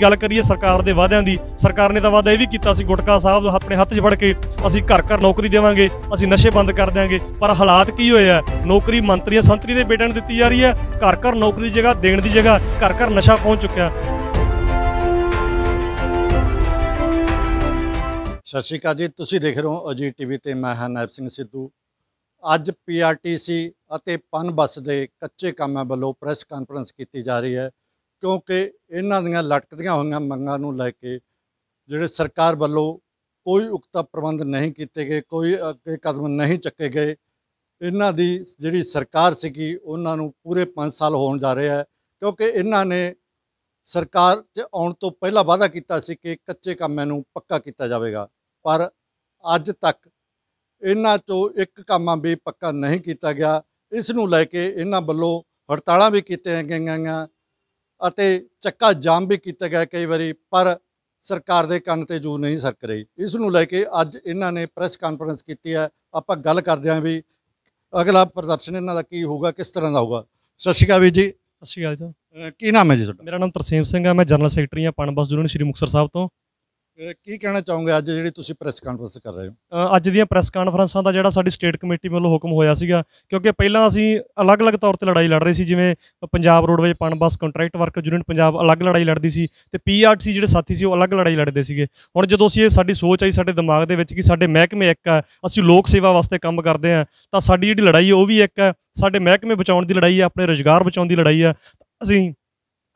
ਗੱਲ ਕਰੀਏ ਸਰਕਾਰ ਦੇ ਵਾਅਦਿਆਂ ਦੀ ਸਰਕਾਰ ਨੇ ਤਾਂ ਵਾਅਦਾ ਇਹ ਵੀ ਕੀਤਾ ਸੀ ਗੁਟਕਾ ਸਾਹਿਬ ਆਪਣੇ ਹੱਥ 'ਚ ਫੜ ਕੇ ਅਸੀਂ ਘਰ ਘਰ ਨੌਕਰੀ ਦੇਵਾਂਗੇ ਅਸੀਂ ਨਸ਼ੇ ਬੰਦ ਕਰ ਦੇਵਾਂਗੇ ਪਰ ਹਾਲਾਤ ਕੀ ਹੋਏ ਆ ਨੌਕਰੀ ਮੰਤਰੀਆਂ ਸੰਤਰੀ ਦੇ ਬੇਟਿਆਂ ਨੂੰ ਦਿੱਤੀ ਜਾ ਰਹੀ ਹੈ ਘਰ ਘਰ ਨੌਕਰੀ ਦੀ ਜਗ੍ਹਾ ਦੇਣ ਦੀ ਜਗ੍ਹਾ ਘਰ ਘਰ ਨਸ਼ਾ ਪਹੁੰਚ ਚੁੱਕਿਆ ਸਤਿ ਸ਼੍ਰੀ ਅਕਾਲ ਜੀ ਤੁਸੀਂ ਦੇਖ ਰਹੇ ਹੋ ਅਜੀ ਟੀਵੀ ਤੇ ਮੈਂ ਹਾਂ ਨਾਇਬ ਸਿੰਘ ਸਿੱਧੂ ਅੱਜ ਪੀਆਰਟੀਸੀ ਅਤੇ ਪਨ ਬੱਸ ਦੇ ਕੱਚੇ ਕੰਮਾਂ ਵੱਲੋਂ ਪ੍ਰੈਸ ਕਾਨਫਰੰਸ ਕੀਤੀ ਜਾ ਰਹੀ ਹੈ ਕਿਉਂਕਿ ਇਹਨਾਂ ਦੀਆਂ ਲਟਕਦੀਆਂ ਹੋਈਆਂ ਮੰਗਾਂ ਨੂੰ ਲੈ ਕੇ ਜਿਹੜੇ ਸਰਕਾਰ ਵੱਲੋਂ ਕੋਈ ਉਕਤਾ ਪ੍ਰਬੰਧ ਨਹੀਂ ਕੀਤੇ ਗਏ ਕੋਈ ਅੱਗੇ ਕਦਮ ਨਹੀਂ ਚੱਕੇ ਗਏ ਇਹਨਾਂ ਦੀ ਜਿਹੜੀ ਸਰਕਾਰ ਸੀਗੀ ਉਹਨਾਂ ਨੂੰ ਪੂਰੇ 5 ਸਾਲ ਹੋਣ ਜਾ ਰਹੇ ਹੈ ਕਿਉਂਕਿ ਇਹਨਾਂ ਨੇ ਸਰਕਾਰ 'ਚ ਆਉਣ ਤੋਂ ਪਹਿਲਾਂ ਵਾਅਦਾ ਕੀਤਾ ਸੀ ਕਿ ਕੱਚੇ ਕੰਮਾਂ ਨੂੰ ਪੱਕਾ ਕੀਤਾ ਜਾਵੇਗਾ ਪਰ ਅੱਜ ਤੱਕ ਇਹਨਾਂ 'ਚੋਂ ਇੱਕ ਕੰਮਾਂ ਵੀ ਪੱਕਾ ਨਹੀਂ ਕੀਤਾ ਗਿਆ ਇਸ ਨੂੰ ਲੈ ਕੇ ਇਹਨਾਂ ਵੱਲੋਂ ਹੜਤਾਲਾਂ ਵੀ ਕੀਤੀਆਂ ਗਈਆਂ ਅਤੇ ਚੱਕਾ ਜਾਮ ਵੀ ਕੀਤਾ ਗਿਆ ਕਈ ਵਾਰੀ ਪਰ ਸਰਕਾਰ ਦੇ ਕੰਨ ਤੇ ਜੂ ਨਹੀਂ ਸਰਕ ਰਹੀ ਇਸ ਨੂੰ ਲੈ ਕੇ ਅੱਜ ਇਹਨਾਂ ਨੇ ਪ੍ਰੈਸ ਕਾਨਫਰੰਸ ਕੀਤੀ ਹੈ ਆਪਾਂ ਗੱਲ ਕਰਦੇ ਆਂ ਵੀ ਅਗਲਾ ਪ੍ਰਦਰਸ਼ਨ ਇਹਨਾਂ ਦਾ ਕੀ ਹੋਊਗਾ ਕਿਸ ਤਰ੍ਹਾਂ ਦਾ ਹੋਊਗਾ ਸਤਿ ਸ਼੍ਰੀ ਅਕਾਲ ਵੀ ਜੀ ਸਤਿ ਸ਼੍ਰੀ ਅਕਾਲ ਜੀ ਕੀ ਨਾਮ ਹੈ ਜੀ ਤੁਹਾਡਾ ਮੇਰਾ ਨਾਮ ਤਰਸੇਮ ਸਿੰਘ ਹੈ ਮੈਂ ਜਨਰਲ ਸੈਕਟਰੀ ਹਾਂ ਬਸ ਯੂਨੀਅਨ ਸ਼੍ਰੀ ਮੁਕਸਰ ਸਾਹਿਬ ਤੋਂ ਕੀ ਕਹਿਣਾ ਚਾਹੋਗੇ ਅੱਜ ਜਿਹੜੀ ਤੁਸੀਂ ਪ੍ਰੈਸ ਕਾਨਫਰੰਸ ਕਰ ਰਹੇ ਹੋ ਅੱਜ ਦੀਆਂ ਪ੍ਰੈਸ ਕਾਨਫਰੰਸਾਂ ਦਾ ਜਿਹੜਾ ਸਾਡੀ ਸਟੇਟ ਕਮੇਟੀ ਵੱਲੋਂ ਹੁਕਮ ਹੋਇਆ ਸੀਗਾ ਕਿਉਂਕਿ ਪਹਿਲਾਂ ਅਸੀਂ ਅਲੱਗ-ਅਲੱਗ ਤੌਰ ਤੇ ਲੜਾਈ ਲੜ ਰਹੇ ਸੀ ਜਿਵੇਂ Punjab roadways bus contract work union Punjab ਅਲੱਗ ਲੜਾਈ ਲੜਦੀ ਸੀ ਤੇ ਪੀਆਰਸੀ ਜਿਹੜੇ ਸਾਥੀ ਸੀ ਉਹ ਅਲੱਗ ਲੜਾਈ ਲੜਦੇ ਸੀਗੇ ਹੁਣ ਜਦੋਂ ਅਸੀਂ ਇਹ ਸਾਡੀ ਸੋਚ ਆਈ ਸਾਡੇ ਦਿਮਾਗ ਦੇ ਵਿੱਚ ਕਿ ਸਾਡੇ ਮਹਿਕਮੇ ਇੱਕ ਆ ਅਸੀਂ ਲੋਕ ਸੇਵਾ ਵਾਸਤੇ ਕੰਮ ਕਰਦੇ ਆ ਤਾਂ ਸਾਡੀ ਜਿਹੜੀ ਲੜਾਈ ਉਹ ਵੀ ਇੱਕ ਆ ਸਾਡੇ ਮਹਿਕਮੇ ਬਚਾਉਣ ਦੀ ਲੜਾਈ ਆ ਆਪਣੇ ਰੋਜ਼ਗਾਰ ਬਚਾਉਣ ਦੀ ਲੜਾਈ ਆ ਅਸੀਂ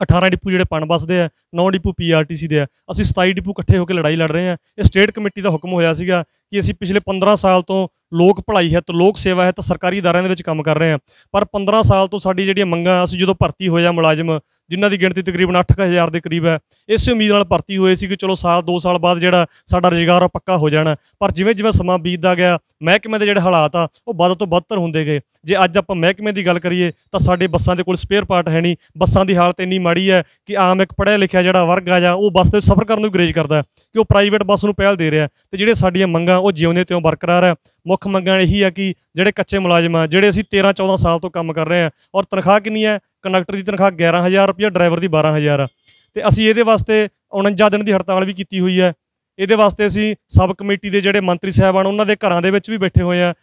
18 ਡਿਪੂ ਜਿਹੜੇ ਪਣ ਬਸਦੇ ਆ 9 ਡਿਪੂ ਪੀਆਰਟੀਸੀ ਦੇ ਆ ਅਸੀਂ 27 ਡਿਪੂ ਇਕੱਠੇ ਹੋ ਕੇ ਲੜਾਈ ਲੜ ਰਹੇ ਆ ਇਹ ਸਟੇਟ ਕਮੇਟੀ ਦਾ ਹੁਕਮ ਹੋਇਆ ਸੀਗਾ ਕਿ ਅਸੀਂ ਪਿਛਲੇ 15 ਸਾਲ ਤੋਂ ਲੋਕ ਭਲਾਈ ਹੈ ਤੇ ਲੋਕ ਸੇਵਾ ਹੈ ਤਾਂ ਸਰਕਾਰੀ ਦਾਰਿਆਂ ਦੇ ਵਿੱਚ ਕੰਮ ਕਰ ਰਹੇ ਆ ਪਰ 15 ਸਾਲ ਤੋਂ ਸਾਡੀ ਜਿਹੜੀ ਮੰਗਾਂ ਅਸੀਂ ਜਦੋਂ ਭਰਤੀ ਹੋਇਆ ਮੁਲਾਜ਼ਮ ਜਿਨ੍ਹਾਂ ਦੀ ਗਿਣਤੀ ਤਕਰੀਬਨ 8000 ਦੇ ਕਰੀਬ ਹੈ ਇਸੇ ਉਮੀਦ ਨਾਲ ਭਰਤੀ ਹੋਏ ਸੀ ਕਿ ਚਲੋ ਸਾਲ 2 ਸਾਲ ਬਾਅਦ ਜਿਹੜਾ ਸਾਡਾ ਰੋਜ਼ਗਾਰ ਪੱਕਾ ਹੋ ਜਾਣਾ ਪਰ ਜਿਵੇਂ ਜਿਵੇਂ ਸਮਾਂ ਬੀਤਦਾ ਗਿਆ ਮਹਿਕਮੇ ਦੇ ਜਿਹੜੇ ਹਾਲਾਤ ਆ ਉਹ ਵੱਧ ਤੋਂ ਬਦਤਰ ਹੁੰਦੇ ਗਏ ਜੇ ਅੱਜ ਆਪਾਂ ਮਹਿਕਮੇ ਦੀ ਗੱਲ ਕਰੀਏ ਤਾਂ ਸਾਡੇ ਬੱਸਾਂ ਦੇ ਕੋਲ ਸਪੇਅਰ ਪਾਰਟ ਹੈ ਨਹੀਂ ਬੱਸਾਂ ਦੀ ਹਾਲਤ ਇੰਨੀ ਮਾੜੀ ਹੈ ਕਿ ਆਮ ਇੱਕ ਪੜ੍ਹਿਆ ਲਿਖਿਆ ਜਿਹੜਾ ਵਰਗ ਆ ਜਾ ਉਹ ਬੱਸ ਤੇ ਸਫ਼ਰ ਕਰਨ ਨੂੰ ਗਰੇਜ ਕਰਦਾ ਕਿ ਉਹ ਪ੍ਰਾਈਵੇਟ ਬੱਸ ਨੂੰ ਪਹਿਲ ਦੇ ਰਿਹਾ ਤੇ ਜਿਹੜੇ ਸਾਡੀਆਂ ਮੰਗਾਂ ਉਹ ਜਿਉਂਦੇ ਤਿਉਂ ਬਰਕਰਾਰ ਹੈ ਮੁੱਖ ਮੰਗਾਂ ਇਹੀ ਆ ਕਿ ਜਿਹੜੇ ਕੱਚੇ ਮੁਲਾਜ਼ਮ ਆ ਜਿਹੜੇ ਅਸੀਂ 13 14 ਸਾਲ ਤੋਂ ਕੰਮ ਕਰ ਰਹੇ ਆ ਔਰ ਤਨਖਾਹ ਕਿੰਨੀ ਹੈ ਕੰਡਕਟਰ ਦੀ ਤਨਖਾਹ 11000 ਰੁਪਏ ਡਰਾਈਵਰ ਦੀ 12000 ਆ ਤੇ ਅਸੀਂ ਇਹਦੇ ਵਾਸਤੇ 49 ਦਿਨ ਦੀ ਹੜਤਾਲ ਵੀ ਕੀਤੀ ਹੋਈ ਹੈ ਇਹਦੇ ਵਾਸਤੇ ਅਸੀਂ ਸਬ ਕਮੇਟੀ ਦੇ ਜਿਹੜੇ ਮੰਤਰੀ ਸਾਹਿਬਾਨ ਉਹਨਾਂ ਦੇ ਘਰਾਂ ਦੇ ਵਿੱਚ ਵੀ ਬੈਠੇ ਹੋਏ ਆ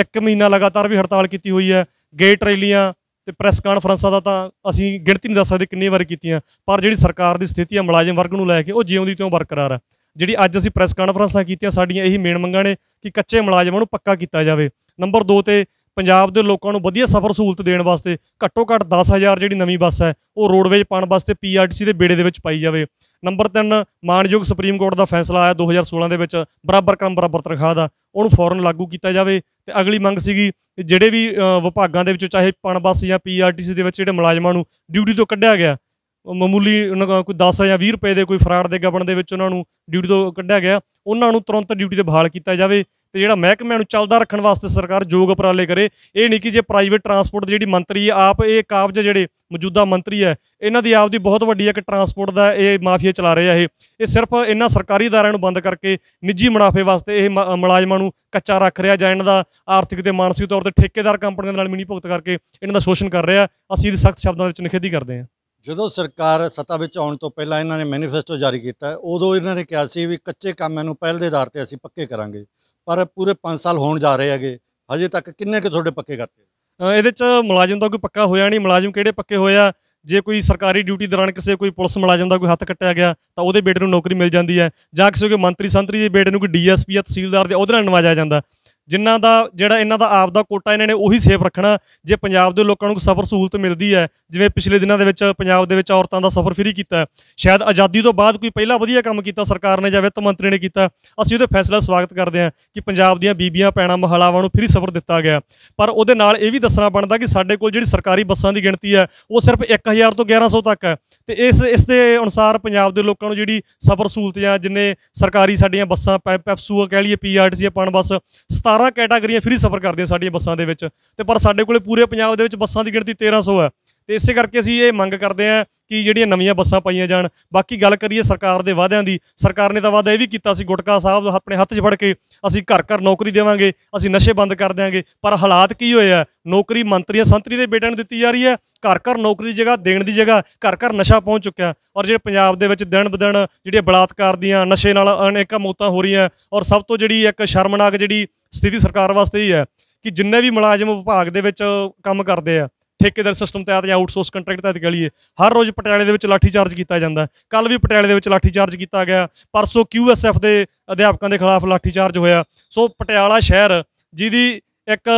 ਇੱਕ ਮਹੀਨਾ ਲਗਾਤਾਰ ਵੀ ਹੜਤਾਲ ਕੀਤੀ ਹੋਈ ਹੈ ਗੇਟ ਰੈਲੀਆਂ ਤੇ ਪ੍ਰੈਸ ਕਾਨਫਰੰਸਾਂ ਦਾ ਤਾਂ ਅਸੀਂ ਗਿਣਤੀ ਨਹੀਂ ਦੱਸ ਸਕਦੇ ਕਿੰਨੀ ਵਾਰ ਕੀਤੀਆਂ ਪਰ ਜਿਹੜੀ ਸਰਕਾਰ ਦੀ ਸਥਿਤੀ ਹੈ ਮੁਲਾਜ਼ਮ ਵਰਗ ਨੂੰ ਲੈ ਕੇ ਉਹ ਜਿਉਂਦੀ ਤੋਂ ਤਿਉਂ ਬਰਕਰਾਰ ਹੈ ਜਿਹੜੀ ਅੱਜ ਅਸੀਂ ਪ੍ਰੈਸ ਕਾਨਫਰੰਸਾਂ ਕੀਤੀਆਂ ਸਾਡੀਆਂ ਇਹੀ ਮੇਨ ਮੰਗਾਂ ਨੇ ਕਿ ਕੱਚੇ ਮੁਲਾਜ਼ਮਾਂ ਨੂੰ ਪੱਕਾ ਕੀਤਾ ਜਾਵੇ ਨੰਬਰ 2 ਤੇ ਪੰਜਾਬ ਦੇ ਲੋਕਾਂ ਨੂੰ ਵਧੀਆ ਸਫ਼ਰ ਸਹੂਲਤ ਦੇਣ ਵਾਸਤੇ ਘੱਟੋ ਘੱਟ 10000 ਜਿਹੜੀ ਨਵੀਂ ਬੱਸ ਹੈ ਉਹ ਰੋਡਵੇਜ ਪਾਣ ਵਾਸਤੇ ਪੀਆਰਟੀਸੀ ਦੇ ਬੇੜੇ ਦੇ ਵਿੱਚ ਪਾਈ ਜਾਵੇ ਨੰਬਰ 3 ਮਾਨਯੋਗ ਸੁਪਰੀਮ ਕੋਰਟ ਦਾ ਫੈਸਲਾ ਆਇਆ 2016 ਦੇ ਵਿੱਚ ਬਰਾਬਰ ਕੰਮ ਬਰਾਬਰ ਤਨਖਾਹ ਦਾ ਉਹਨੂੰ ਫੌਰਨ ਲਾਗੂ ਕੀਤਾ ਜਾਵੇ ਤੇ ਅਗਲੀ ਮੰਗ ਸੀਗੀ ਜਿਹੜੇ ਵੀ ਵਿਭਾਗਾਂ ਦੇ ਵਿੱਚੋਂ ਚਾਹੇ ਪਣਬੱਸ ਜਾਂ ਪੀਆਰਟੀਸੀ ਦੇ ਵਿੱਚ ਜਿਹੜੇ ਮੁਲਾਜ਼ਮਾਂ ਨੂੰ ਡਿਊਟੀ ਤੋਂ ਕੱਢਿਆ ਗਿਆ ਮਾਮੂਲੀ ਉਹਨਾਂ ਦਾ ਕੋਈ 10 ਜਾਂ 20 ਰੁਪਏ ਦੇ ਕੋਈ ਫਰਾਡ ਦੇ ਗਬਨ ਦੇ ਵਿੱਚ ਉਹਨਾਂ ਨੂੰ ਡਿਊਟੀ ਤੋਂ ਕੱਢਿਆ ਗਿਆ ਉਹਨਾਂ ਨੂੰ ਤੁਰੰਤ ਡਿਊਟੀ ਤੇ ਬਹਾਲ ਕੀਤਾ ਜਾਵੇ ਤੇ ਜਿਹੜਾ ਮਹਿਕਮਿਆਂ ਨੂੰ ਚੱਲਦਾ ਰੱਖਣ ਵਾਸਤੇ ਸਰਕਾਰ ਯੋਗ ਉਪਰਾਲੇ ਕਰੇ ਇਹ ਨਹੀਂ ਕਿ ਜੇ ਪ੍ਰਾਈਵੇਟ ਟਰਾਂਸਪੋਰਟ ਜਿਹੜੀ ਮੰਤਰੀ ਹੈ ਆਪ ਇਹ ਕਾਬਜ ਜਿਹੜੇ ਮੌਜੂਦਾ ਮੰਤਰੀ ਹੈ ਇਹਨਾਂ ਦੀ ਆਪ ਦੀ ਬਹੁਤ ਵੱਡੀ ਇੱਕ ਟਰਾਂਸਪੋਰਟ ਦਾ ਇਹ ਮਾਫੀਆ ਚਲਾ ਰਹੇ ਆ ਇਹ ਇਹ ਸਿਰਫ ਇਹਨਾਂ ਸਰਕਾਰੀ ਧਾਰਿਆਂ ਨੂੰ ਬੰਦ ਕਰਕੇ ਨਿੱਜੀ ਮੁਨਾਫੇ ਵਾਸਤੇ ਇਹ ਮਲਾਜਮਾਂ ਨੂੰ ਕੱਚਾ ਰੱਖ ਰਿਹਾ ਜਾਂ ਇਹਨਾਂ ਦਾ ਆਰਥਿਕ ਤੇ ਮਾਨਸਿਕ ਤੌਰ ਤੇ ਠੇਕੇਦਾਰ ਕੰਪਨੀਆਂ ਦੇ ਨਾਲ ਮਿਣੀ ਭੁਗਤ ਕਰਕੇ ਇਹਨਾਂ ਦਾ ਸ਼ੋਸ਼ਣ ਕਰ ਰਿਹਾ ਅਸੀਂ ਇਹ ਸਖਤ ਸ਼ਬਦਾਂ ਵਿੱਚ ਨਿਖੇਧੀ ਕਰਦੇ ਹਾਂ ਜਦੋਂ ਸਰਕਾਰ ਸੱਤਾ ਵਿੱਚ ਆਉਣ ਤੋਂ ਪਹਿਲਾਂ ਇਹਨਾਂ ਨੇ ਮੈਨੀਫੈਸਟੋ ਜਾਰੀ ਕੀਤਾ ਉਦੋਂ ਇਹਨਾਂ ਨੇ ਕਿਹਾ ਸੀ ਵੀ ਕੱਚੇ ਕੰਮਾਂ ਨੂੰ ਪਹਿਲ ਦੇ ਆਧਾਰ ਤੇ ਅਸੀਂ ਪੱਕੇ ਕਰਾਂਗੇ ਪਰ ਪੂਰੇ 5 ਸਾਲ ਹੋਣ ਜਾ ਰਹੇ ਹੈਗੇ ਹਜੇ ਤੱਕ ਕਿੰਨੇ ਕਿ ਤੁਹਾਡੇ ਪੱਕੇ ਕਰਤੇ ਇਹਦੇ ਚ ਮੁਲਾਜ਼ਮ ਦਾ ਕੋਈ ਪੱਕਾ ਹੋਇਆ ਨਹੀਂ ਮੁਲਾਜ਼ਮ ਕਿਹੜੇ ਪੱਕੇ ਹੋਇਆ ਜੇ ਕੋਈ ਸਰਕਾਰੀ ਡਿਊਟੀ ਦੌਰਾਨ ਕਿਸੇ ਕੋਈ ਪੁਲਿਸ ਮੁਲਾਜ਼ਮ ਦਾ ਕੋਈ ਹੱਥ ਕੱਟਿਆ ਗਿਆ ਤਾਂ ਉਹਦੇ ਬੇਟੇ ਨੂੰ ਨੌਕਰੀ ਮਿਲ ਜਾਂਦੀ ਹੈ ਜਾਂ ਕਿਸੇ ਕੋਈ ਮੰਤਰੀ ਸੰਤਰੀ ਦੇ ਬੇਟੇ ਨੂੰ ਕੋਈ ਡੀਐਸਪੀ ਜਾਂ ਤਹਿਸੀਲਦਾਰ ਦੇ ਉਹਦੇ ਨਾਲ ਨਵਾਜਿਆ ਜਾਂਦਾ ਜਿਨ੍ਹਾਂ ਦਾ ਜਿਹੜਾ ਇਹਨਾਂ ਦਾ ਆਪ ਦਾ ਕੋਟਾ ਇਹਨਾਂ ਨੇ ਉਹੀ ਸੇਫ ਰੱਖਣਾ ਜੇ ਪੰਜਾਬ ਦੇ ਲੋਕਾਂ ਨੂੰ ਸਫਰ ਸਹੂਲਤ ਮਿਲਦੀ ਹੈ ਜਿਵੇਂ ਪਿਛਲੇ ਦਿਨਾਂ ਦੇ ਵਿੱਚ ਪੰਜਾਬ ਦੇ ਵਿੱਚ ਔਰਤਾਂ ਦਾ ਸਫਰ ਫ੍ਰੀ ਕੀਤਾ ਸ਼ਾਇਦ ਆਜ਼ਾਦੀ ਤੋਂ ਬਾਅਦ ਕੋਈ ਪਹਿਲਾ ਵਧੀਆ ਕੰਮ ਕੀਤਾ ਸਰਕਾਰ ਨੇ ਜਾਂ ਵਿੱਤ ਮੰਤਰੀ ਨੇ ਕੀਤਾ ਅਸੀਂ ਉਹਦੇ ਫੈਸਲਾ ਸਵਾਗਤ ਕਰਦੇ ਹਾਂ ਕਿ ਪੰਜਾਬ ਦੀਆਂ ਬੀਬੀਆਂ ਪੈਣਾ ਮਹਲਾਵਾਂ ਨੂੰ ਫ੍ਰੀ ਸਫਰ ਦਿੱਤਾ ਗਿਆ ਪਰ ਉਹਦੇ ਨਾਲ ਇਹ ਵੀ ਦੱਸਣਾ ਬਣਦਾ ਕਿ ਸਾਡੇ ਕੋਲ ਜਿਹੜੀ ਸਰਕਾਰੀ ਬੱਸਾਂ ਦੀ ਗਿਣਤੀ ਹੈ ਉਹ ਸਿਰਫ 1000 ਤੋਂ 1100 ਤੱਕ ਹੈ ਤੇ ਇਸ ਇਸ ਦੇ ਅਨੁਸਾਰ ਪੰਜਾਬ ਦੇ ਲੋਕਾਂ ਨੂੰ ਜਿਹੜੀ ਸਫਰ ਸਹੂਲਤ ਜਾਂ ਜਿੰਨੇ ਸਰਕਾਰੀ ਸਾਡੀਆਂ ਬੱਸਾਂ ਪੈਪਸੂ ਕਹਿ ਲਈਏ ਪੀਆਰਟੀਸੀ ਆਪਾਂ ਬੱਸ ਸਾਰਾ ਕੈਟਾਗਰੀਆਂ ਫ੍ਰੀ ਸਫਰ ਕਰਦੀਆਂ ਸਾਡੀਆਂ ਬੱਸਾਂ ਦੇ ਵਿੱਚ ਤੇ ਪਰ ਸਾਡੇ ਕੋਲੇ ਪੂਰੇ ਪੰਜਾਬ ਦੇ ਵਿੱਚ ਬੱਸਾਂ ਦੀ ਗਿਣਤੀ 1300 ਹੈ ਤੇ ਇਸੇ ਕਰਕੇ ਅਸੀਂ ਇਹ ਮੰਗ ਕਰਦੇ ਆ ਕਿ ਜਿਹੜੀਆਂ ਨਵੀਆਂ ਬੱਸਾਂ ਪਾਈਆਂ ਜਾਣ ਬਾਕੀ ਗੱਲ ਕਰੀਏ ਸਰਕਾਰ ਦੇ ਵਾਅਦਿਆਂ ਦੀ ਸਰਕਾਰ ਨੇ ਤਾਂ ਵਾਅਦਾ ਇਹ ਵੀ ਕੀਤਾ ਸੀ ਗੁਟਕਾ ਸਾਹਿਬ ਆਪਣੇ ਹੱਥ 'ਚ ਫੜ ਕੇ ਅਸੀਂ ਘਰ ਘਰ ਨੌਕਰੀ ਦੇਵਾਂਗੇ ਅਸੀਂ ਨਸ਼ੇ ਬੰਦ ਕਰ ਦੇਵਾਂਗੇ ਪਰ ਹਾਲਾਤ ਕੀ ਹੋਏ ਆ ਨੌਕਰੀ ਮੰਤਰੀਆਂ ਸੰਤਰੀ ਦੇ ਬੇਟਿਆਂ ਨੂੰ ਦਿੱਤੀ ਜਾ ਰਹੀ ਹੈ ਘਰ ਘਰ ਨੌਕਰੀ ਦੀ ਜਗ੍ਹਾ ਦੇਣ ਦੀ ਜਗ੍ਹਾ ਘਰ ਘਰ ਨਸ਼ਾ ਪਹੁੰਚ ਚੁੱਕਿਆ ਔਰ ਜਿਹੜੇ ਪੰਜਾਬ ਦੇ ਵਿੱਚ ਦਿਨ ਬਦਨ ਜਿਹੜੇ ਬਲਾਤਕਾਰ ਦੀਆਂ ਨਸ਼ੇ ਨਾਲ ਅਨੇਕਾਂ ਮੌਤਾਂ ਹੋ ਰਹੀਆਂ ਔਰ ਸਭ ਤੋਂ ਜਿਹੜੀ ਇੱਕ ਸ਼ਰਮਨਾਕ ਜਿਹੜੀ ਸਥਿਤੀ ਸਰਕਾਰ ਵਾਸਤੇ ਹੀ ਹੈ ਕਿ ਜਿੰਨੇ ਵੀ ਮੁਲਾਜ਼ਮ ਵਿਭਾਗ ਦੇ ਵਿੱਚ ਕੰਮ ਕਰਦੇ ਆ ਠੇਕੇਦਾਰ ਸਿਸਟਮ ਤਹਿਤ ਜਾਂ ਆਊਟਸੋਰਸ ਕੰਟਰੈਕਟ ਤਹਿਤ ਕਹ ਹਰ ਰੋਜ਼ ਪਟਿਆਲੇ ਦੇ ਵਿੱਚ ਲਾਠੀ ਚਾਰਜ ਕੀਤਾ ਜਾਂਦਾ ਕੱਲ ਵੀ ਪਟਿਆਲੇ ਦੇ ਵਿੱਚ ਲਾਠੀ ਚਾਰਜ ਕੀਤਾ ਗਿਆ ਪਰਸੋਂ ਕਿਊਐਸਐਫ ਦੇ ਅਧਿਆਪਕਾਂ ਦੇ ਖਿਲਾਫ ਲਾਠੀ ਚਾਰਜ ਹੋਇਆ ਸੋ ਪਟਿਆਲਾ ਸ਼ਹਿਰ ਜਿਹਦੀ ਇੱਕ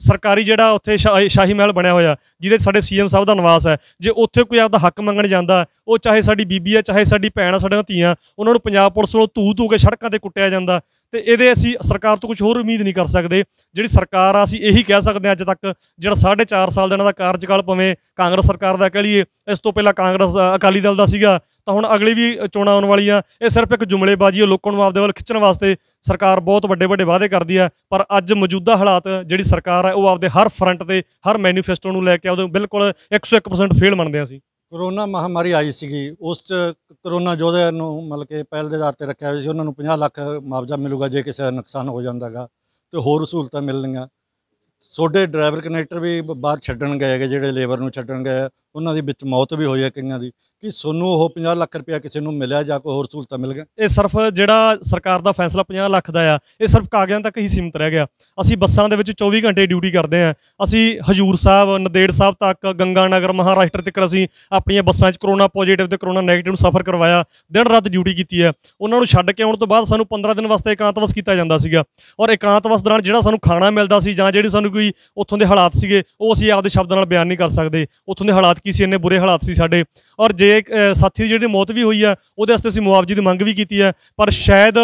ਸਰਕਾਰੀ ਜਿਹੜਾ ਉੱਥੇ ਸ਼ਾਹੀ ਮਹਿਲ ਬਣਿਆ ਹੋਇਆ ਜਿਹਦੇ ਸਾਡੇ ਸੀਐਮ ਸਾਹਿਬ ਦਾ ਨਿਵਾਸ ਹੈ ਜੇ ਉੱਥੇ ਕੋਈ ਆਪਦਾ ਹੱਕ ਮੰਗਣ ਜਾਂਦਾ ਉਹ ਚਾਹੇ ਸਾਡੀ ਬੀਬੀ ਹੈ ਚਾਹੇ ਸਾਡੀ ਭੈਣ ਆ ਸਾਡੀਆਂ ਧੀਆਂ ਉਹਨਾਂ ਨੂੰ ਪੰਜਾਬ ਪੁਲਿਸ ਵੱਲੋਂ ਧੂ ਧੂ ਕੇ ਸੜਕਾਂ ਤੇ ਕੁੱਟਿਆ ਜਾਂਦਾ ਤੇ ਇਹਦੇ ਅਸੀਂ ਸਰਕਾਰ ਤੋਂ ਕੁਝ ਹੋਰ ਉਮੀਦ ਨਹੀਂ ਕਰ ਸਕਦੇ ਜਿਹੜੀ ਸਰਕਾਰ ਆ ਅਸੀਂ ਇਹੀ ਕਹਿ ਸਕਦੇ ਹਾਂ ਅੱਜ ਤੱਕ ਜਿਹੜਾ 4.5 ਸਾਲ ਦਾ ਇਹਨਾਂ ਦਾ ਕਾਰਜਕਾਲ ਭਵੇਂ ਕਾਂਗਰਸ ਸਰਕਾਰ ਦਾ ਕਹ ਲਈਏ ਇਸ ਤੋਂ ਪਹਿਲਾਂ ਕਾਂਗਰਸ ਅਕਾਲੀ ਦਲ ਦਾ ਸੀਗਾ ਤਾਂ ਹੁਣ ਅਗਲੀ ਵੀ ਚੋਣਾਂ ਆਉਣ ਵਾਲੀਆਂ ਇਹ ਸਿਰਫ ਇੱਕ ਜੁਮਲੇਬਾਜ਼ੀ ਹੈ ਲੋਕਾਂ ਨੂੰ ਆਪਦੇ ਵੱਲ ਖਿੱਚਣ ਵਾਸਤੇ ਸਰਕਾਰ ਬਹੁਤ ਵੱਡੇ ਵੱਡੇ ਵਾਅਦੇ ਕਰਦੀ ਹੈ ਪਰ ਅੱਜ ਮੌਜੂਦਾ ਹਾਲਾਤ ਜਿਹੜੀ ਸਰਕਾਰ ਹੈ ਉਹ ਆਪਦੇ ਹਰ ਫਰੰਟ ਤੇ ਹਰ ਮੈਨੀਫੈਸਟੋ ਨੂੰ ਲੈ ਕੇ ਉਹਦੇ ਬਿਲਕੁਲ 101% ਫੇਲ ਮੰਨਦੇ ਆ ਸੀ ਕਰੋਨਾ ਮਹਾਮਾਰੀ ਆਈ ਸੀਗੀ ਉਸ ਚ ਕਰੋਨਾ ਯੋਧਿਆਂ ਨੂੰ ਮਤਲਬ ਕਿ ਪਹਿਲ ਦੇ ਆਧਾਰ ਤੇ ਰੱਖਿਆ ਹੋਇਆ ਸੀ ਉਹਨਾਂ ਨੂੰ 50 ਲੱਖ ਮੁਆਵਜ਼ਾ ਮਿਲੂਗਾ ਜੇ ਕਿਸੇ ਦਾ ਨੁਕਸਾਨ ਹੋ ਜਾਂਦਾਗਾ ਤੇ ਹੋਰ ਸਹੂਲਤਾਂ ਮਿਲਣਗੀਆਂ ਸੋਡੇ ਡਰਾਈਵਰ ਕਨੈਕਟਰ ਵੀ ਬਾਹਰ ਛੱਡਣ ਗਏ ਹੈਗੇ ਜਿਹੜੇ ਲੇਬਰ ਨੂੰ ਛੱਡਣ ਗਏ ਉਹਨਾਂ ਦੀ ਵਿੱਚ ਮੌਤ ਵੀ ਹੋਈ ਹੈ ਕਈਆਂ ਦੀ ਕਿ ਸਾਨੂੰ ਉਹ 50 ਲੱਖ ਰੁਪਇਆ ਕਿਸੇ ਨੂੰ ਮਿਲਿਆ ਜਾਂ ਕੋਈ ਹੋਰ ਸਹੂਲਤਾਂ ਮਿਲ ਗਿਆ ਇਹ ਸਿਰਫ ਜਿਹੜਾ ਸਰਕਾਰ ਦਾ ਫੈਸਲਾ 50 ਲੱਖ ਦਾ ਆ ਇਹ ਸਿਰਫ ਕਾਗਜ਼ਾਂ ਤੱਕ ਹੀ ਸੀਮਤ ਰਹਿ ਗਿਆ ਅਸੀਂ ਬੱਸਾਂ ਦੇ ਵਿੱਚ 24 ਘੰਟੇ ਡਿਊਟੀ ਕਰਦੇ ਆ ਅਸੀਂ ਹਜੂਰ ਸਾਹਿਬ ਨਦੇੜ ਸਾਹਿਬ ਤੱਕ ਗੰਗਾ ਨਗਰ ਮਹਾਰਾਸ਼ਟਰ ਤੱਕ ਅਸੀਂ ਆਪਣੀਆਂ ਬੱਸਾਂ 'ਚ ਕਰੋਨਾ ਪੋਜ਼ਿਟਿਵ ਤੇ ਕਰੋਨਾ ਨੈਗੇਟਿਵ ਨੂੰ ਸਫਰ ਕਰਵਾਇਆ ਦਿਨ ਰਾਤ ਡਿਊਟੀ ਕੀਤੀ ਹੈ ਉਹਨਾਂ ਨੂੰ ਛੱਡ ਕੇ ਆਉਣ ਤੋਂ ਬਾਅਦ ਸਾਨੂੰ 15 ਦਿਨ ਵਾਸਤੇ ਇਕਾਂਤਵਾਸ ਕੀਤਾ ਜਾਂਦਾ ਸੀਗਾ ਔਰ ਇਕਾਂਤਵਾਸ ਦੌਰਾਨ ਜਿਹੜਾ ਸਾਨੂੰ ਖਾਣਾ ਮਿਲਦਾ ਸੀ ਜਾਂ ਜਿਹੜੀ ਸਾਨੂੰ ਕੋਈ ਉੱਥੋਂ ਦੇ ਹਾਲਾਤ ਸੀਗੇ ਉਹ ਅਸੀਂ ਆਪਦੇ ਸ਼ਬਦਾਂ ਨਾਲ ਬਿਆਨ ਨਹੀਂ ਕਰ ਸਕਦੇ ਉੱਥੋਂ ਦੇ ਹਾਲਾਤ ਕੀ ਸੀ ਇੰਨੇ ਬੁਰੇ ਹਾਲਾਤ ਸੀ ਸਾਡੇ ਔਰ ਜੇ ਮੇਰੇ ਸਾਥੀ ਜਿਹੜੀ ਮੌਤ ਵੀ ਹੋਈ ਆ ਉਹਦੇ ਵਾਸਤੇ ਅਸੀਂ ਮੁਆਵਜ਼ੇ ਦੀ ਮੰਗ ਵੀ ਕੀਤੀ ਆ ਪਰ ਸ਼ਾਇਦ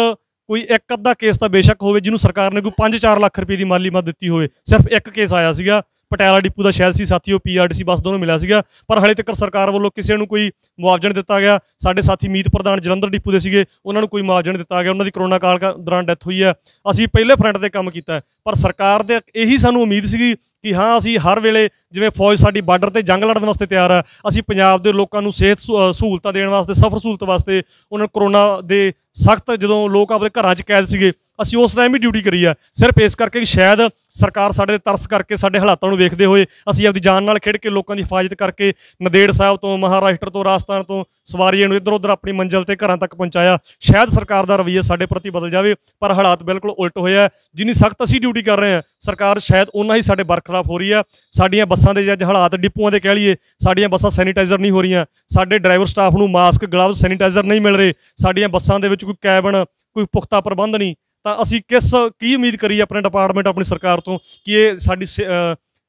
ਕੋਈ ਇੱਕ ਅੱਧਾ ਕੇਸ ਤਾਂ ਬੇਸ਼ੱਕ ਹੋਵੇ ਜਿਹਨੂੰ ਸਰਕਾਰ ਨੇ ਕੋਈ 5-4 ਲੱਖ ਰੁਪਏ ਦੀ ਮਾਲੀ ਮਦਦ ਦਿੱਤੀ ਹੋਵੇ ਸਿਰਫ ਇੱਕ ਕੇਸ ਆਇਆ ਸੀਗਾ ਪਟਿਆਲਾ ਡਿਪੂ ਦਾ ਸ਼ਹਿਰ ਸੀ ਸਾਥੀਓ ਪੀਆਰਡੀਸੀ ਬੱਸ ਦੋਨੋਂ ਮਿਲਿਆ ਸੀਗਾ ਪਰ ਹਲੇ ਤੱਕ ਸਰਕਾਰ ਵੱਲੋਂ ਕਿਸੇ ਨੂੰ ਕੋਈ ਮੁਆਵਜ਼ਾ ਨਹੀਂ ਦਿੱਤਾ ਗਿਆ ਸਾਡੇ ਸਾਥੀ ਮੀਤ ਪ੍ਰਧਾਨ ਜਲੰਧਰ ਡਿਪੂ ਦੇ ਸੀਗੇ ਉਹਨਾਂ ਨੂੰ ਕੋਈ ਮੁਆਵਜ਼ਾ ਨਹੀਂ ਦਿੱਤਾ ਗਿਆ ਉਹਨਾਂ ਦੀ ਕਰੋਨਾ ਕਾਲ ਦੌਰਾਨ ਡੈਥ ਹੋਈ ਹੈ ਅਸੀਂ ਪਹਿਲੇ ਫਰੰਟ ਤੇ ਕੰਮ ਕੀਤਾ ਪਰ ਸਰਕਾਰ ਦੇ ਇਹੀ ਸਾਨੂੰ ਉਮੀਦ ਸੀਗੀ ਕਿ ਹਾਂ ਅਸੀਂ ਹਰ ਵੇਲੇ ਜਿਵੇਂ ਫੌਜ ਸਾਡੀ ਬਾਰਡਰ ਤੇ ਜੰਗ ਲੜਨ ਵਾਸਤੇ ਤਿਆਰ ਆ ਅਸੀਂ ਪੰਜਾਬ ਦੇ ਲੋਕਾਂ ਨੂੰ ਸਿਹਤ ਸਹੂਲਤਾਂ ਦੇਣ ਵਾਸਤੇ ਸਫਰ ਸਹੂਲਤ ਵਾਸਤੇ ਉਹਨਾਂ ਨੂੰ ਕਰੋਨਾ ਦੇ ਸਖਤ ਜਦੋਂ ਲੋਕ ਆਪਣੇ ਘਰਾਂ 'ਚ ਕੈਦ ਸੀਗੇ ਅਸੀਂ ਉਸ ਟਾਈਮ ਵੀ ਡਿਊਟੀ ਕਰੀ ਆ ਸਿਰਫ ਇਸ ਕਰਕੇ ਕਿ ਸ਼ਾਇਦ ਸਰਕਾਰ ਸਾਡੇ ਤੇ ਤਰਸ ਕਰਕੇ ਸਾਡੇ ਹਾਲਾਤਾਂ ਨੂੰ ਵੇਖਦੇ ਹੋਏ ਅਸੀਂ ਆਪਦੀ ਜਾਨ ਨਾਲ ਖੇਡ ਕੇ ਲੋਕਾਂ ਦੀ ਹਿਫਾਜ਼ਤ ਕਰਕੇ ਨਦੇੜ ਸਾਹਿਬ ਤੋਂ ਮਹਾਰਾਸ਼ਟਰ ਤੋਂ ਰਾਜਸਥਾਨ ਤੋਂ ਸਵਾਰੀਆਂ ਨੂੰ ਇਧਰ ਉਧਰ ਆਪਣੀ ਮੰਜ਼ਿਲ ਤੇ ਘਰਾਂ ਤੱਕ ਪਹੁੰਚਾਇਆ ਸ਼ਾਇਦ ਸਰਕਾਰ ਦਾ ਰਵਈਆ ਸਾਡੇ ਪ੍ਰਤੀ ਬਦਲ ਜਾਵੇ ਪਰ ਹਾਲਾਤ ਬਿਲਕੁਲ ਉਲਟ ਹੋਇਆ ਜਿੰਨੀ ਸਖਤ ਅਸੀਂ ਡਿਊਟੀ ਕਰ ਰਹੇ ਹਾਂ ਸਰਕਾਰ ਸ਼ਾਇਦ ਉਹਨਾਂ ਹੀ ਸਾਡੇ ਬਰਖਲਾਫ ਹੋ ਰਹੀ ਆ ਸਾਡੀਆਂ ਬੱਸਾਂ ਦੇ ਜੱਜ ਹਾਲਾਤ ਡਿਪੂਆਂ ਦੇ ਕਹਿ ਲਈਏ ਸਾਡੀਆਂ ਬੱਸਾਂ ਸੈਨੀਟਾਈਜ਼ਰ ਨਹੀਂ ਹੋ ਰਹੀਆਂ ਸਾਡੇ ਡਰਾਈਵਰ ਸਟਾਫ ਨੂੰ ਮਾਸਕ ਗਲਵਜ਼ ਸੈਨੀਟਾਈਜ਼ਰ ਨਹੀਂ ਮਿਲ ਰਹੇ ਸਾਡੀਆਂ ਬੱਸਾਂ ਦੇ ਵਿੱਚ ਕੋਈ ਕੈਬਨ ਕੋਈ ਪੁਖਤਾ ਪ੍ਰਬੰਧ ਨਹੀਂ ਤਾਂ ਅਸੀਂ ਕਿਸ ਕੀ ਉਮੀਦ ਕਰੀ ਆਪਣੇ ਡਿਪਾਰਟਮੈਂਟ ਆਪਣੀ ਸਰਕਾਰ ਤੋਂ ਕਿ ਇਹ ਸਾਡੀ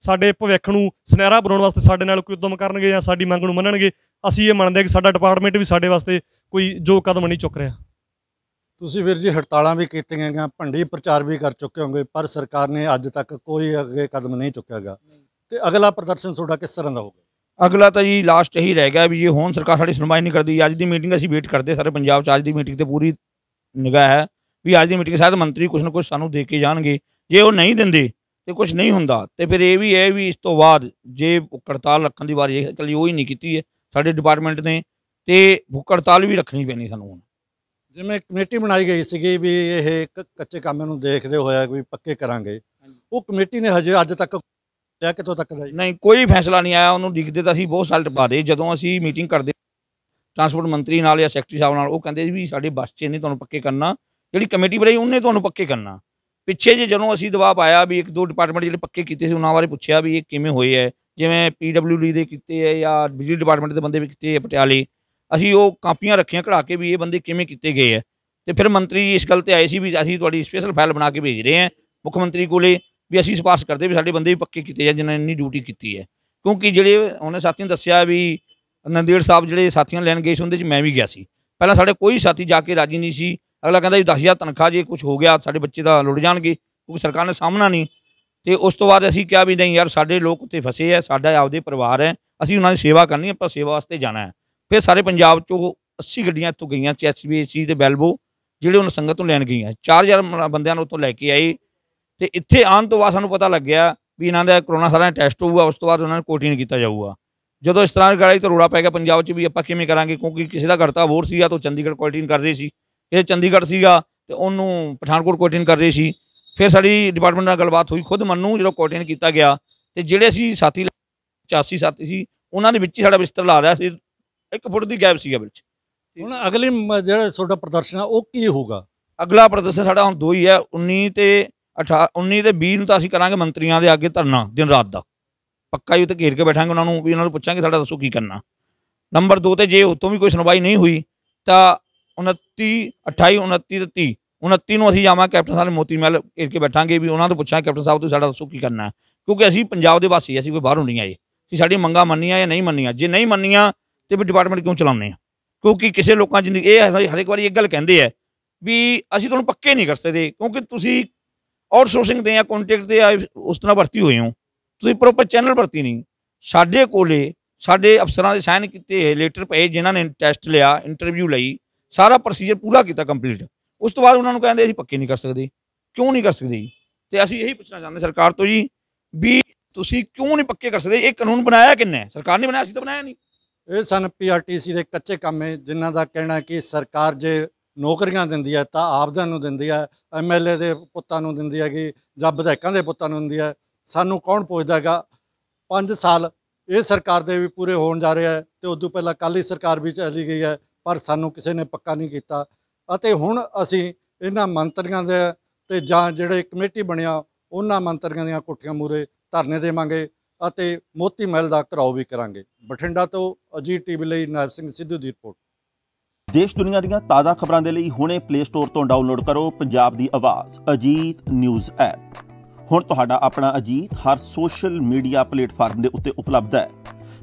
ਸਾਡੇ ਭਵਿੱਖ ਨੂੰ ਸੁਨਹਿਰਾ ਬਣਾਉਣ ਵਾਸਤੇ ਸਾਡੇ ਨਾਲ ਕੋਈ ਉਦਮ ਕਰਨਗੇ ਜਾਂ ਸਾਡੀ ਮੰਗ ਨੂੰ ਮੰਨਣਗੇ ਅਸੀਂ ਇਹ ਮੰਨਦੇ ਹਾਂ ਕਿ ਸਾਡਾ ਡਿਪਾਰਟਮੈਂਟ ਵੀ ਸਾਡੇ ਵਾਸਤੇ ਕੋਈ ਜੋ ਕਦਮ ਨਹੀਂ ਚੁੱਕ ਰਿਹਾ ਤੁਸੀਂ ਵੀਰ ਜੀ ਹੜਤਾਲਾਂ ਵੀ ਕੀਤੀਆਂ ਗਿਆ ਭੰਡੀ ਪ੍ਰਚਾਰ ਵੀ ਕਰ ਚੁੱਕੇ ਹੋਗੇ ਪਰ ਸਰਕਾਰ ਨੇ ਅੱਜ ਤੱਕ ਕੋਈ ਅੱਗੇ ਕਦਮ ਨਹੀਂ ਚੁੱਕਿਆਗਾ ਤੇ ਅਗਲਾ ਪ੍ਰਦਰਸ਼ਨ ਤੁਹਾਡਾ ਕਿਸ ਤਰ੍ਹਾਂ ਦਾ ਹੋਊਗਾ ਅਗਲਾ ਤਾਂ ਜੀ ਲਾਸਟ ਇਹੀ ਰਹਿ ਗਿਆ ਵੀ ਜੇ ਹੁਣ ਸਰਕਾਰ ਸਾਡੀ ਸੁਣਵਾਈ ਨਹੀਂ ਕਰਦੀ ਅੱਜ ਦੀ ਮੀਟਿੰਗ ਅਸੀਂ ਵੇਟ ਕਰਦੇ ਸਾਰੇ ਪੰਜਾਬ ਚ ਅੱਜ ਦੀ ਮੀਟਿੰਗ ਤੇ ਪੂਰੀ ਨਿਗਾਹ ਹੈ ਵੀ ਅੱਜ ਦੀ ਮੀਟਿੰਗ ਸਾਧ ਮੰਤਰੀ ਕੁਝ ਨਾ ਕੁਝ ਸਾਨੂੰ ਦੇ ਕੇ ਜਾਣਗੇ ਜੇ ਉਹ ਨਹੀਂ ਦਿੰਦੇ ਤੇ ਕੁਝ ਨਹੀਂ ਹੁੰਦਾ ਤੇ ਫਿਰ ਇਹ ਵੀ ਹੈ ਵੀ ਇਸ ਤੋਂ ਬਾਅਦ ਜੇ ਹੜਤਾਲ ਰੱਖਣ ਦੀ ਵਾਰੀ ਕੱਲੀ ਉਹ ਹੀ ਨਹੀਂ ਕੀਤੀ ਹੈ ਸਾਡੇ ਡਿਪਾਰਟਮੈਂਟ ਨੇ ਤੇ ਭੁੱਖ ਹੜਤਾਲ ਵੀ ਰੱਖਣੀ ਪੈਣੀ ਸਾਨੂੰ ਹੁਣ ਜਿਵੇਂ ਕਮੇਟੀ ਬਣਾਈ ਗਈ ਸੀਗੀ ਵੀ ਇਹ ਕੱਚੇ ਕੰਮ ਨੂੰ ਦੇਖਦੇ ਹੋਇਆ ਕੋਈ ਪੱਕੇ ਕਰਾਂਗੇ ਉਹ ਕਮੇਟੀ ਨੇ ਹਜੇ ਅੱਜ ਤੱਕ ਲਿਆ ਕਿਤੋਂ ਤੱਕ ਦਾ ਨਹੀਂ ਕੋਈ ਫੈਸਲਾ ਨਹੀਂ ਆਇਆ ਉਹਨੂੰ ਦਿਖਦੇ ਤਾਂ ਅਸੀਂ ਬਹੁਤ ਸਾਲ ਟਪਾ ਦੇ ਜਦੋਂ ਅਸੀਂ ਮੀਟਿੰਗ ਕਰਦੇ ਟਰਾਂਸਪੋਰਟ ਮੰਤਰੀ ਨਾਲ ਜਾਂ ਸੈਕਟਰੀ ਸਾਹਿਬ ਨਾਲ ਉਹ ਕਹਿੰਦੇ ਵੀ ਸਾਡੇ ਬੱਸ 'ਚ ਨਹੀਂ ਤੁਹਾਨੂੰ ਪੱਕੇ ਕਰਨਾ ਜਿਹੜੀ ਕਮੇਟੀ ਬਣਾਈ ਉਹਨੇ ਤੁਹਾਨੂੰ ਪੱਕੇ ਕਰਨਾ ਪਿੱਛੇ ਜੇ ਜਦੋਂ ਅਸੀਂ ਦਬਾਅ ਪਾਇਆ ਵੀ ਇੱਕ ਦੋ ਡਿਪਾਰਟਮੈਂਟ ਜਿਹੜੇ ਪੱਕੇ ਕੀਤੇ ਸੀ ਉਹਨਾਂ ਬਾਰੇ ਪੁੱਛਿਆ ਵੀ ਇਹ ਕਿਵੇਂ ਹੋਏ ਹੈ ਜਿਵੇਂ ਪੀਡਬਲਯੂਡੀ ਦੇ ਕੀਤੇ ਹੈ ਜਾਂ ਬਿਜਲੀ ਡਿਪਾਰਟਮੈਂਟ ਦੇ ਬੰਦੇ ਵੀ ਕੀਤੇ ਐ ਪਟਿਆਲੇ ਅਸੀਂ ਉਹ ਕਾਪੀਆਂ ਰੱਖੀਆਂ ਕਢਾ ਕੇ ਵੀ ਇਹ ਬੰਦੇ ਕਿਵੇਂ ਕੀਤੇ ਗਏ ਹੈ ਤੇ ਫਿਰ ਮੰਤਰੀ ਜੀ ਇਸ ਗੱਲ ਤੇ ਆਏ ਸੀ ਵੀ ਅਸੀਂ ਤੁਹਾਡੀ ਸਪੈਸ਼ਲ ਫਾਈਲ ਬਣਾ ਕੇ ਭੇਜ ਰਹੇ ਹਾਂ ਮੁੱਖ ਮੰਤਰੀ ਕੋਲੇ ਵੀ ਅਸੀਂ ਸਪਾਰਸ਼ ਕਰਦੇ ਵੀ ਸਾਡੇ ਬੰਦੇ ਵੀ ਪੱਕੇ ਕੀਤੇ ਜਾਂ ਜਿਨ੍ਹਾਂ ਨੇ ਇੰਨੀ ਡਿਊਟੀ ਕੀਤੀ ਹੈ ਕਿਉਂਕਿ ਜਿਹੜੇ ਉਹਨੇ ਸਾਥੀਆਂ ਦੱਸਿਆ ਵੀ ਨੰਦੇੜ ਸਾਹਿਬ ਜਿਹੜੇ ਸਾਥੀਆਂ ਲੈਣ ਗਏ ਸੀ ਉਹਦੇ ਵਿੱਚ ਮੈਂ ਵੀ ਗਿਆ ਸੀ ਪਹਿਲਾਂ ਸਾਡੇ ਕੋਈ ਸਾਥੀ ਜਾ ਕੇ ਰਾਜੀ ਨਹੀਂ ਸੀ ਅਗਲਾ ਕਹਿੰਦਾ ਜੀ 10000 ਤਨਖਾਹ ਜੇ ਕੁਝ ਹੋ ਗਿਆ ਸਾਡੇ ਬੱਚੇ ਦਾ ਲੁੱਟ ਜਾਣਗੇ ਕਿਉਂਕਿ ਸਰਕਾਰ ਨੇ ਸਾਹਮਣਾ ਨਹੀਂ ਤੇ ਉਸ ਤੋਂ ਬਾਅਦ ਅਸੀਂ ਕਿਹਾ ਵੀ ਨਹੀਂ ਯਾਰ ਸਾਡੇ ਲੋਕ ਉੱਤੇ ਫਸੇ ਐ ਸਾਡਾ ਆਪਦੇ ਪਰਿਵਾਰ ਹੈ ਅਸੀਂ ਉਹਨਾਂ ਦੀ ਸੇਵਾ ਕਰਨੀ ਆਪਾਂ ਸੇਵਾ ਵਾਸਤੇ ਜਾਣਾ ਹੈ ਫਿਰ ਸਾਰੇ ਪੰਜਾਬ ਚੋਂ 80 ਗੱਡੀਆਂ ਇੱਥੋਂ ਗਈਆਂ ਚੈਚਬੀਐਚਸੀ ਤੇ ਬੈਲਬੋ ਜਿਹੜੇ ਉਹਨਾਂ ਸੰਗਤ ਤੋਂ ਲੈਣ ਗਈਆਂ 4000 ਬੰਦਿਆਂ ਨੂੰ ਉੱਥੋਂ ਲੈ ਕੇ ਆਏ ਤੇ ਇੱਥੇ ਆਉਣ ਤੋਂ ਬਾਅਦ ਸਾਨੂੰ ਪਤਾ ਲੱਗਿਆ ਵੀ ਇਹਨਾਂ ਦਾ ਕਰੋਨਾ ਸਾਰਾ ਟੈਸਟ ਹੋਊਗਾ ਉਸ ਤੋਂ ਬਾਅਦ ਉਹਨਾਂ ਨੂੰ ਕੋਟਿੰਗ ਕੀਤਾ ਜਾਊਗਾ ਜਦੋਂ ਇਸ ਤਰ੍ਹਾਂ ਆਈ ਤੋਂ ਰੋੜਾ ਪੈ ਗਿਆ ਪੰਜਾਬ 'ਚ ਵੀ ਆਪਾਂ ਕਿਵੇਂ ਕਰਾਂਗੇ ਕਿਉਂਕਿ ਕਿਸੇ ਦਾ ਘਰ ਤਾਂ ਹੋਰ ਸੀਗਾ ਤੋਂ ਚੰਡੀਗੜ੍ਹ ਕੁਆਲਟੀਨ ਕਰ ਰਹੀ ਸੀ ਇਹ ਚੰਡੀਗੜ੍ਹ ਸੀਗਾ ਤੇ ਉਹਨੂੰ ਪਠਾਨਕੋਟ ਕੋਟਿੰਗ ਕਰ ਰਹੀ ਸੀ ਫਿਰ ਸਾਡੀ ਡਿਪਾਰਟਮੈਂਟ ਨਾਲ ਗੱਲਬਾਤ ਹੋਈ ਖੁਦ ਮੰਨੂ ਜਦੋਂ ਕੋਟਿੰਗ ਕੀਤਾ ਗਿਆ ਤੇ ਜਿਹੜੇ ਸੀ ਸਾਥੀ 84 ਸਾਥੀ ਸੀ ਉਹਨਾਂ ਦੇ ਵਿੱਚ ਹੀ ਸਾਡਾ ਬਿਸਤਰ ਲਾ ਰਿਆ ਸੀ 1 ਫੁੱਟ ਦੀ ਗੈਪ ਸੀਗਾ ਵਿੱਚ ਹੁਣ ਅਗਲੇ ਜਿਹੜਾ ਤੁਹਾਡਾ ਪ੍ਰਦਰਸ਼ਨ ਆ ਉਹ ਕੀ ਹੋਊਗਾ ਅਗਲਾ ਪ੍ਰਦਰਸ਼ਨ ਸਾਡਾ ਹੁਣ ਦੋ ਹੀ ਹੈ 19 ਤੇ 18 19 ਤੇ 20 ਨੂੰ ਤਾਂ ਅਸੀਂ ਕਰਾਂਗੇ ਮੰਤਰੀਆਂ ਦੇ ਅੱਗੇ ਧਰਨਾ ਦਿਨ ਰਾਤ ਦਾ ਪੱਕਾ ਹੀ ਉੱਤੇ ਘੇਰ ਕੇ ਬੈਠਾਂਗੇ ਉਹਨਾਂ ਨੂੰ ਵੀ ਉਹਨਾਂ ਨੂੰ ਪੁੱਛਾਂਗੇ ਸਾਡਾ ਦੱਸੋ ਕੀ ਕਰਨਾ ਨੰਬਰ 2 ਤੇ ਜੇ ਉਤੋਂ ਵੀ ਕੋਈ ਸੁਣਵਾਈ ਨਹੀਂ ਹੋਈ ਤਾਂ 29 28 29 ਤੇ 30 29 ਨੂੰ ਅਸੀਂ ਜਾਵਾਂ ਕੈਪਟਨ ਸਾਹਿਬ ਮੋਤੀ ਮਹਿਲ ਕੇ ਬੈਠਾਂਗੇ ਵੀ ਉਹਨਾਂ ਤੋਂ ਪੁੱਛਾਂ ਕੈਪਟਨ ਸਾਹਿਬ ਤੁਸੀਂ ਸਾਡਾ ਦੱਸੋ ਕੀ ਕਰਨਾ ਹੈ ਕਿਉਂਕਿ ਅਸੀਂ ਪੰਜਾਬ ਦੇ ਵਾਸੀ ਅਸੀਂ ਕੋਈ ਬਾਹਰੋਂ ਨਹੀਂ ਆਏ ਅਸੀਂ ਸਾਡੀ ਮੰਗਾ ਮੰਨੀਆਂ ਜਾਂ ਨਹੀਂ ਮੰਨੀਆਂ ਜੇ ਨਹੀਂ ਮੰਨੀਆਂ ਤੇ ਵੀ ਡਿਪਾਰਟਮੈਂਟ ਕਿਉਂ ਚਲਾਉਂਦੇ ਆ ਕਿਉਂਕਿ ਕਿਸੇ ਲੋਕਾਂ ਜਿੰਦਗੀ ਇਹ ਹਰ ਇੱਕ ਵਾਰੀ ਇਹ ਗੱਲ ਕਹਿੰਦੇ ਆ ਵੀ ਅਸੀਂ ਤੁਹਾਨੂੰ ਪੱਕੇ ਨਹੀਂ ਕਰ ਸਕਦੇ ਕਿਉਂਕਿ ਤੁਸੀਂ ਆਊਟਸੋਰਸਿੰਗ ਦੇ ਆ ਕੰਟੈਕਟ ਦੇ ਆ ਉਸ ਤਰ੍ਹਾਂ ਭਰਤੀ ਹੋਏ ਹੋ ਤੁਸੀਂ ਪ੍ਰੋਪਰ ਚੈਨਲ ਵਰਤੀ ਨਹੀਂ ਸਾਡੇ ਕੋਲੇ ਸਾਡੇ ਅਫਸਰਾਂ ਦੇ ਸਾਈਨ ਕੀਤੇ ਲੈਟਰ ਪਏ ਜਿਨ੍ਹਾਂ ਨੇ ਟੈਸਟ ਲਿਆ ਇੰਟਰਵਿਊ ਲਈ ਸਾਰਾ ਪ੍ਰੋਸੀਜਰ ਪੂਰਾ ਕੀਤਾ ਕੰਪਲੀਟ ਉਸ ਤੋਂ ਬਾਅਦ ਉਹਨਾਂ ਨੂੰ ਕਹਿੰਦੇ ਅਸੀਂ ਪੱਕੇ ਨਹੀਂ ਕਰ ਸਕਦੇ ਕਿਉਂ ਨਹੀਂ ਕਰ ਸਕਦੇ ਤੇ ਅਸੀਂ ਇਹੀ ਪੁੱਛਣਾ ਚਾਹੁੰਦੇ ਸਰਕਾਰ ਤੋਂ ਜੀ ਵੀ ਤੁਸੀਂ ਕਿਉਂ ਨਹੀਂ ਪੱਕੇ ਕਰ ਸਕਦੇ ਇਹ ਕਾਨੂੰਨ ਬਣਾਇਆ ਕਿੰਨੇ ਸਰਕਾਰ ਨੇ ਬਣਾਇਆ ਸੀ ਤਾਂ ਬਣਾਇਆ ਨਹੀਂ ਇਹ ਸਨ ਪੀਆਰਟੀਸੀ ਦੇ ਕੱਚੇ ਕੰਮ ਹੈ ਜਿਨ੍ਹਾਂ ਦਾ ਕਹਿਣਾ ਕਿ ਸਰਕਾਰ ਜੇ ਨੌਕਰੀਆਂ ਦਿੰਦੀ ਹੈ ਤਾਂ ਆਪਦਾਂ ਨੂੰ ਦਿੰਦੀ ਹੈ ਐਮਐਲਏ ਦੇ ਪੁੱਤਾਂ ਨੂੰ ਦਿੰਦੀ ਹੈਗੀ ਜਾਂ ਵਿਧਾਇਕਾਂ ਦੇ ਪੁੱਤਾਂ ਨੂੰ ਦਿੰਦੀ ਹੈ ਸਾਨੂੰ ਕੌਣ ਪੁੱਛਦਾਗਾ 5 ਸਾਲ ਇਹ ਸਰਕਾਰ ਦੇ ਵੀ ਪੂਰੇ ਹੋਣ ਜਾ ਰਿਹਾ ਹੈ ਤੇ ਉਦੋਂ ਪਹਿਲਾਂ ਕੱਲ ਹੀ ਸਰਕਾਰ ਵੀ ਚਲੀ ਗਈ ਹੈ ਪਰ ਸਾਨੂੰ ਕਿਸੇ ਨੇ ਪੱਕਾ ਨਹੀਂ ਕੀਤਾ ਅਤੇ ਹੁਣ ਅਸੀਂ ਇਹਨਾਂ ਮੰਤਰੀਆਂ ਦੇ ਤੇ ਜਾਂ ਜਿਹੜੇ ਕਮੇਟੀ ਬਣਿਆ ਉਹਨਾਂ ਮੰਤਰੀਆਂ ਦੀਆਂ ਕੁੱਟੀਆਂ ਮੂਰੇ ਧਰਨੇ ਦੇਵਾਂਗੇ ਅਤੇ ਮੋਤੀ ਮਹਿਲ ਦਾ ਘਰਾਓ ਵੀ ਕਰਾਂਗੇ ਬਠਿੰਡਾ ਤੋਂ ਅਜੀਤ ਟੀਵੀ ਲਈ ਨਾਇਬ ਸਿੰਘ ਸਿੱਧੂ ਦੀ ਰਿਪੋਰਟ ਦੇਸ਼ ਦੁਨੀਆ ਦੀਆਂ ਤਾਜ਼ਾ ਖਬਰਾਂ ਦੇ ਲਈ ਹੁਣੇ ਪਲੇ ਸਟੋਰ ਤੋਂ ਡਾਊਨਲੋਡ ਕਰੋ ਪੰਜਾਬ ਦੀ ਆਵਾਜ਼ ਅਜੀਤ ਨਿਊਜ਼ ਐਪ ਹੁਣ ਤੁਹਾਡਾ ਆਪਣਾ ਅਜੀਤ ਹਰ ਸੋਸ਼ਲ ਮੀਡੀਆ ਪਲੇਟਫਾਰਮ ਦੇ ਉੱਤੇ ਉਪਲਬਧ ਹੈ